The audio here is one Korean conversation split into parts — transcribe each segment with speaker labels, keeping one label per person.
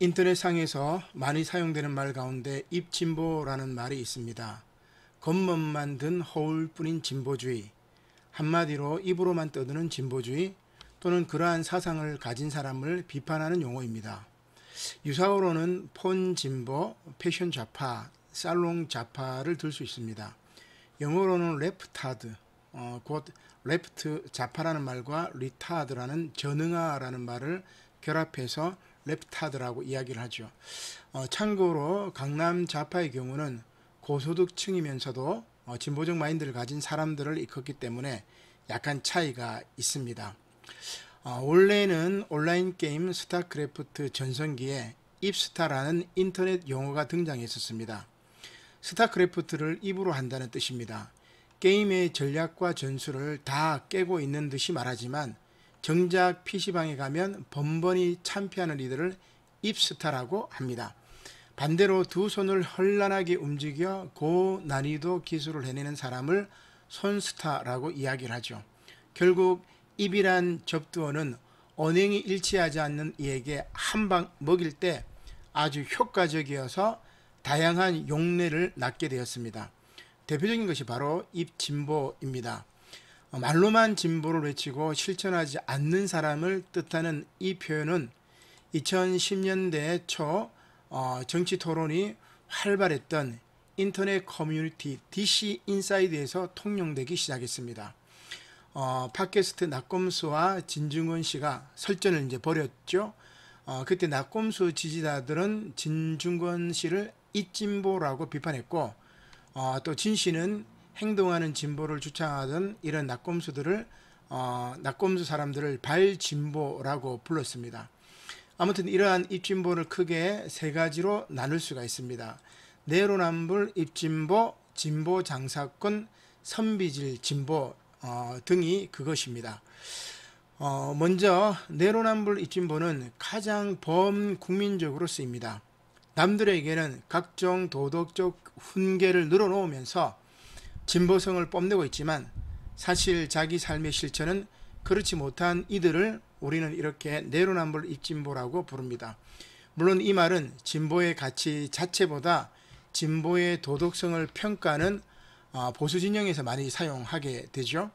Speaker 1: 인터넷상에서 많이 사용되는 말 가운데 입진보라는 말이 있습니다. 겉멋만 든 허울뿐인 진보주의, 한마디로 입으로만 떠드는 진보주의 또는 그러한 사상을 가진 사람을 비판하는 용어입니다. 유사어로는 폰 진보, 패션 좌파, 살롱 좌파를 들 수 있습니다. 영어로는 레프타드, 어, 곧 레프트 좌파라는 말과 리타드라는 전응아라는 말을 결합해서 레프타드라고 이야기를 하죠. 어, 참고로 강남 좌파의 경우는 고소득층이면서도 어, 진보적 마인드를 가진 사람들을 이끌기 때문에 약간 차이가 있습니다. 어, 원래는 온라인 게임 스타크래프트 전성기에 입스타라는 인터넷 용어가 등장했었습니다. 스타크래프트를 입으로 한다는 뜻입니다. 게임의 전략과 전술을 다 깨고 있는 듯이 말하지만 정작 PC방에 가면 번번이 참피하는 이들을 입스타라고 합니다. 반대로 두 손을 헐란하게 움직여 고난이도 기술을 해내는 사람을 손스타라고 이야기를 하죠. 결국 입이란 접두어는 언행이 일치하지 않는 이에게 한 방 먹일 때 아주 효과적이어서 다양한 용례를 낳게 되었습니다. 대표적인 것이 바로 입진보입니다. 어, 말로만 진보를 외치고 실천하지 않는 사람을 뜻하는 이 표현은 2010년대 초 어, 정치 토론이 활발했던 인터넷 커뮤니티 DC 인사이드에서 통용되기 시작했습니다. 어, 팟캐스트 낙검수와 진중권 씨가 설전을 이제 벌였죠. 어, 그때 낙검수 지지자들은 진중권 씨를 이진보라고 비판했고 어, 또진 씨는 행동하는 진보를 주창하던 이런 낙검수들을 어, 낙검수 사람들을 발진보라고 불렀습니다. 아무튼 이러한 입진보를 크게 세 가지로 나눌 수가 있습니다. 내로남불 입진보, 진보 장사권, 선비질 진보 어, 등이 그것입니다. 어, 먼저 내로남불 입진보는 가장 범국민적으로 쓰입니다. 남들에게는 각종 도덕적 훈계를 늘어놓으면서 진보성을 뽐내고 있지만 사실 자기 삶의 실천은 그렇지 못한 이들을 우리는 이렇게 내로남불 입진보라고 부릅니다. 물론 이 말은 진보의 가치 자체보다 진보의 도덕성을 평가는 어, 보수 진영에서 많이 사용하게 되죠.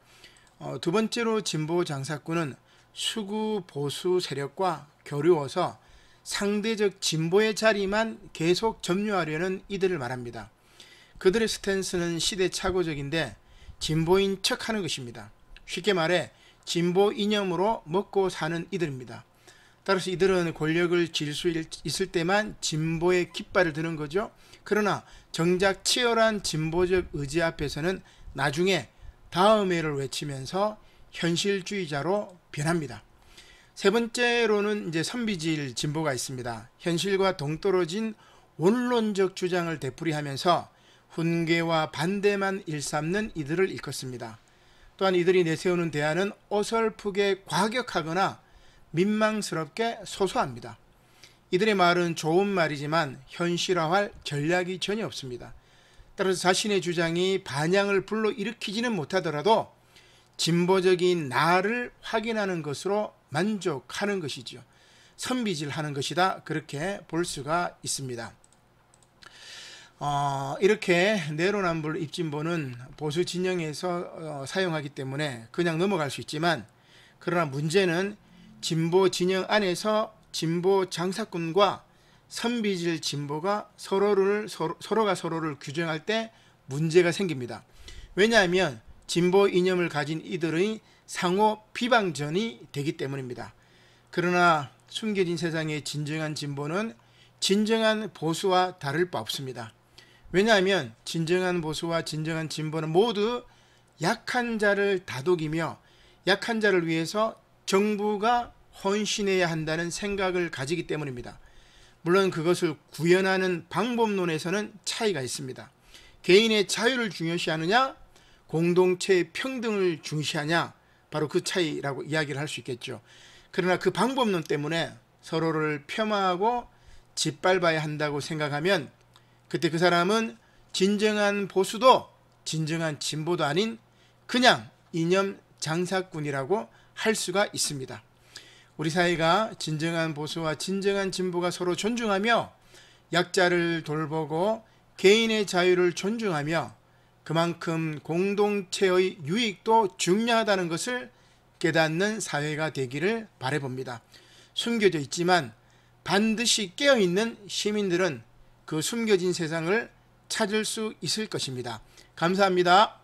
Speaker 1: 어, 두 번째로 진보 장사꾼은 수구 보수 세력과 교류어서 상대적 진보의 자리만 계속 점유하려는 이들을 말합니다. 그들의 스탠스는 시대착오적인데 진보인 척 하는 것입니다. 쉽게 말해 진보 이념으로 먹고 사는 이들입니다. 따라서 이들은 권력을 질 수 있을 때만 진보의 깃발을 드는 거죠. 그러나 정작 치열한 진보적 의지 앞에서는 나중에 다음해를 외치면서 현실주의자로 변합니다. 세 번째로는 이제 선비질 진보가 있습니다. 현실과 동떨어진 원론적 주장을 되풀이하면서 훈계와 반대만 일삼는 이들을 일컫습니다. 또한 이들이 내세우는 대안은 어설프게 과격하거나 민망스럽게 소소합니다. 이들의 말은 좋은 말이지만 현실화할 전략이 전혀 없습니다. 따라서 자신의 주장이 반향을 불러일으키지는 못하더라도 진보적인 나를 확인하는 것으로 만족하는 것이지요. 선비질하는 것이다. 그렇게 볼 수가 있습니다. 어, 이렇게 내로남불 입진보는 보수 진영에서 어, 사용하기 때문에 그냥 넘어갈 수 있지만 그러나 문제는 진보 진영 안에서 진보 장사꾼과 선비질 진보가 서로를 서로, 서로가 서로를 규정할 때 문제가 생깁니다. 왜냐하면 진보 이념을 가진 이들의 상호 비방전이 되기 때문입니다. 그러나 숨겨진 세상의 진정한 진보는 진정한 보수와 다를 바 없습니다. 왜냐하면 진정한 보수와 진정한 진보는 모두 약한 자를 다독이며 약한 자를 위해서 정부가 헌신해야 한다는 생각을 가지기 때문입니다. 물론 그것을 구현하는 방법론에서는 차이가 있습니다. 개인의 자유를 중요시하느냐, 공동체의 평등을 중시하냐, 바로 그 차이라고 이야기를 할 수 있겠죠. 그러나 그 방법론 때문에 서로를 폄하하고 짓밟아야 한다고 생각하면 그때 그 사람은 진정한 보수도 진정한 진보도 아닌 그냥 이념 장사꾼이라고 할 수가 있습니다. 우리 사회가 진정한 보수와 진정한 진보가 서로 존중하며 약자를 돌보고 개인의 자유를 존중하며 그만큼 공동체의 유익도 중요하다는 것을 깨닫는 사회가 되기를 바래봅니다. 숨겨져 있지만 반드시 깨어있는 시민들은 그 숨겨진 세상을 찾을 수 있을 것입니다. 감사합니다.